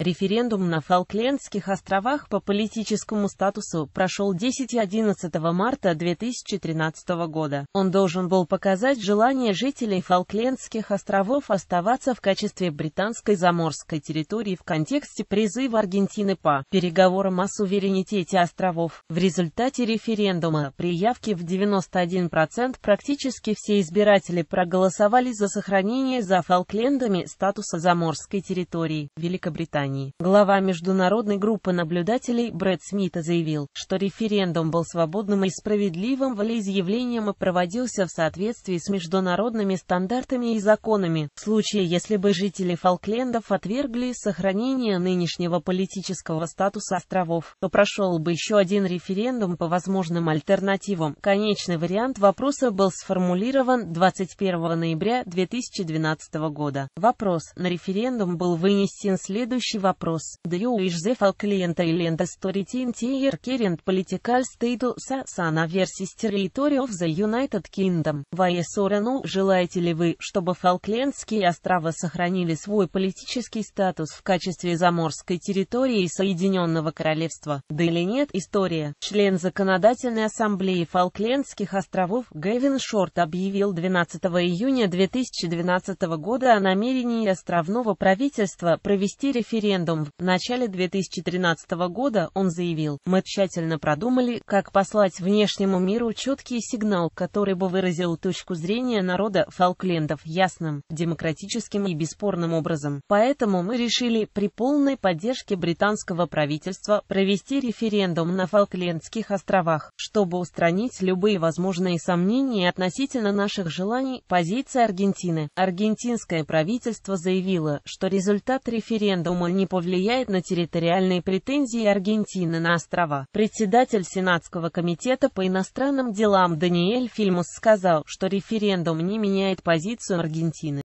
Референдум на Фолклендских островах по политическому статусу прошел 10 и 11 марта 2013 года. Он должен был показать желание жителей Фолклендских островов оставаться в качестве британской заморской территории в контексте призыва Аргентины по переговорам о суверенитете островов. В результате референдума при явке в 91% практически все избиратели проголосовали за сохранение за Фолклендами статуса заморской территории Великобритании компании. Глава международной группы наблюдателей Брэд Смита заявил, что референдум был свободным и справедливым волеизъявлением и проводился в соответствии с международными стандартами и законами. В случае, если бы жители Фолклендов отвергли сохранение нынешнего политического статуса островов, то прошел бы еще один референдум по возможным альтернативам. Конечный вариант вопроса был сформулирован 21 ноября 2012 года. Вопрос на референдум был вынесен следующего вопрос. Дрю is the Falkland Island Authority in their current political status as an overseas territory of the United Kingdom. Ваесорану, желаете ли вы, чтобы Фолклендские острова сохранили свой политический статус в качестве заморской территории Соединенного Королевства? Да или нет, история. Член Законодательной Ассамблеи Фолклендских островов Гэвин Шорт объявил 12 июня 2012 года о намерении островного правительства провести референдум референдум. В начале 2013 года он заявил, «Мы тщательно продумали, как послать внешнему миру четкий сигнал, который бы выразил точку зрения народа Фолклендов ясным, демократическим и бесспорным образом. Поэтому мы решили при полной поддержке британского правительства провести референдум на Фолклендских островах, чтобы устранить любые возможные сомнения относительно наших желаний, позиции Аргентины. Аргентинское правительство заявило, что результат референдума не не повлияет на территориальные претензии Аргентины на острова. Председатель Сенатского комитета по иностранным делам Даниэль Фильмус сказал, что референдум не меняет позицию Аргентины.